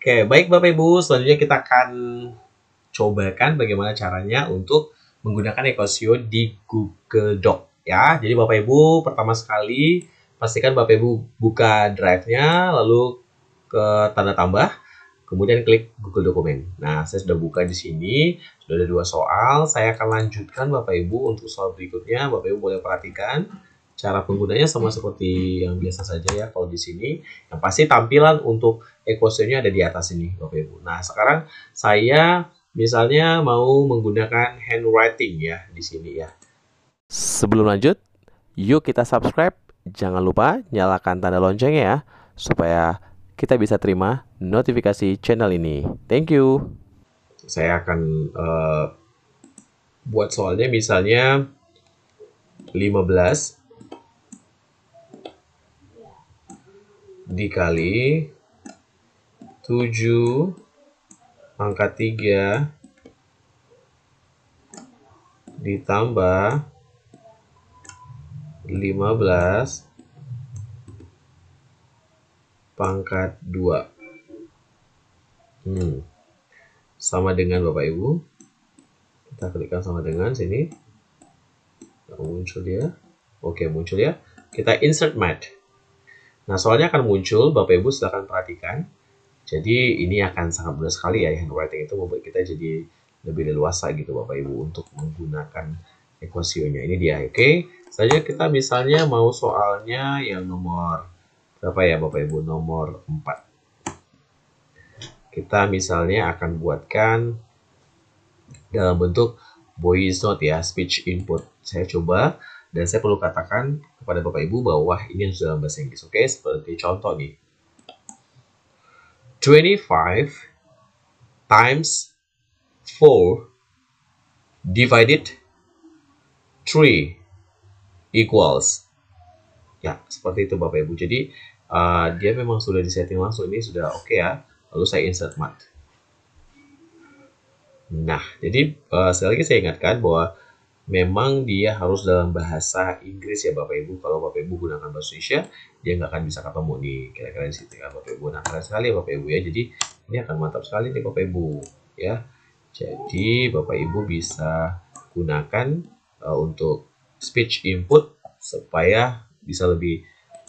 Oke, baik Bapak Ibu, selanjutnya kita akan cobakan bagaimana caranya untuk menggunakan Ecosio di Google Doc ya. Jadi Bapak Ibu, pertama sekali pastikan Bapak Ibu buka drive-nya lalu ke tanda tambah, kemudian klik Google Dokumen. Nah, saya sudah buka di sini, sudah ada dua soal. Saya akan lanjutkan Bapak Ibu untuk soal berikutnya. Bapak Ibu boleh perhatikan. Cara penggunanya sama hmm. seperti yang biasa saja ya kalau di sini. Yang pasti tampilan untuk ekosistemnya ada di atas ini Bapak Ibu. Nah sekarang saya misalnya mau menggunakan handwriting ya di sini ya. Sebelum lanjut, yuk kita subscribe. Jangan lupa nyalakan tanda loncengnya ya supaya kita bisa terima notifikasi channel ini. Thank you. Saya akan uh, buat soalnya misalnya 15 dikali 7 angka 3 ditambah 15 pangkat 2 hmm. sama dengan Bapak Ibu kita klikkan sama dengan sini muncul ya oke muncul ya kita insert mat Nah, soalnya akan muncul, Bapak Ibu silahkan perhatikan. Jadi ini akan sangat mudah sekali ya handwriting itu membuat kita jadi lebih leluasa gitu Bapak Ibu untuk menggunakan ekosionya. Ini dia, oke. Okay? Saja kita misalnya mau soalnya yang nomor berapa ya Bapak Ibu? Nomor 4. Kita misalnya akan buatkan dalam bentuk voice Note ya, speech input. Saya coba dan saya perlu katakan kepada Bapak Ibu bahwa ini dalam bahasa Inggris. Oke, okay? seperti contoh nih. 25 times 4 divided 3 equals. Ya, seperti itu Bapak Ibu. Jadi, uh, dia memang sudah di setting langsung. Ini sudah oke okay ya. Lalu saya insert mat. Nah, jadi uh, sekali lagi saya ingatkan bahwa memang dia harus dalam bahasa Inggris ya Bapak Ibu. Kalau Bapak Ibu gunakan bahasa Indonesia, dia nggak akan bisa ketemu nih. Kira-kira di situ ya Bapak Ibu. Nah, keren sekali ya Bapak Ibu ya. Jadi ini akan mantap sekali nih Bapak Ibu ya. Jadi Bapak Ibu bisa gunakan uh, untuk speech input supaya bisa lebih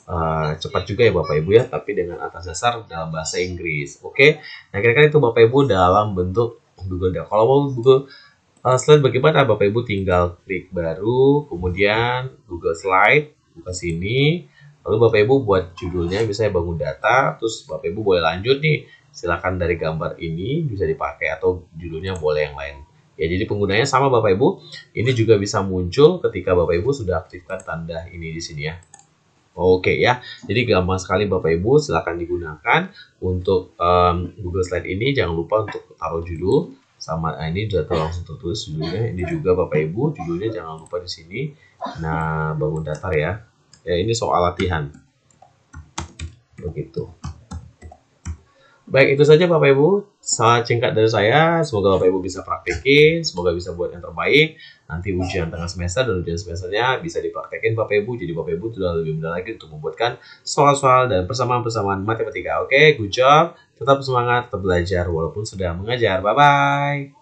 uh, cepat juga ya Bapak Ibu ya, tapi dengan atas dasar dalam bahasa Inggris. Oke. Okay? Nah, kira-kira itu Bapak Ibu dalam bentuk Google Doc. Kalau mau Google Uh, slide bagaimana Bapak Ibu tinggal klik baru, kemudian Google Slide, buka sini. Lalu Bapak Ibu buat judulnya, bisa bangun data, terus Bapak Ibu boleh lanjut nih. Silahkan dari gambar ini bisa dipakai atau judulnya boleh yang lain. Ya, jadi penggunanya sama Bapak Ibu. Ini juga bisa muncul ketika Bapak Ibu sudah aktifkan tanda ini di sini ya. Oke ya, jadi gampang sekali Bapak Ibu, silahkan digunakan untuk um, Google Slide ini. Jangan lupa untuk taruh judul, sama nah ini data iya. langsung tertulis judulnya ini juga bapak ibu judulnya jangan lupa di sini nah bangun datar ya ya ini soal latihan begitu Baik, itu saja Bapak Ibu. Salam singkat dari saya. Semoga Bapak Ibu bisa praktekin, semoga bisa buat yang terbaik. Nanti ujian tengah semester dan ujian semesternya bisa dipraktekin Bapak Ibu. Jadi Bapak Ibu sudah lebih mudah lagi untuk membuatkan soal-soal dan persamaan-persamaan matematika. Oke, good job. Tetap semangat, tetap belajar walaupun sudah mengajar. Bye-bye.